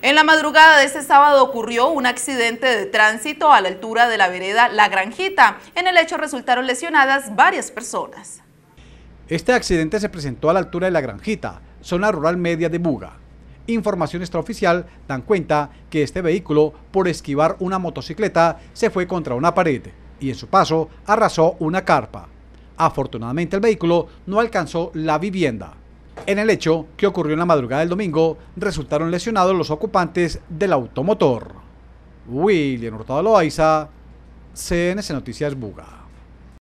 En la madrugada de este sábado ocurrió un accidente de tránsito a la altura de la vereda La Granjita. En el hecho resultaron lesionadas varias personas. Este accidente se presentó a la altura de La Granjita, zona rural media de Buga. Información extraoficial dan cuenta que este vehículo, por esquivar una motocicleta, se fue contra una pared y en su paso arrasó una carpa. Afortunadamente el vehículo no alcanzó la vivienda. En el hecho que ocurrió en la madrugada del domingo, resultaron lesionados los ocupantes del automotor. William Hurtado Loaiza, CNC Noticias Buga.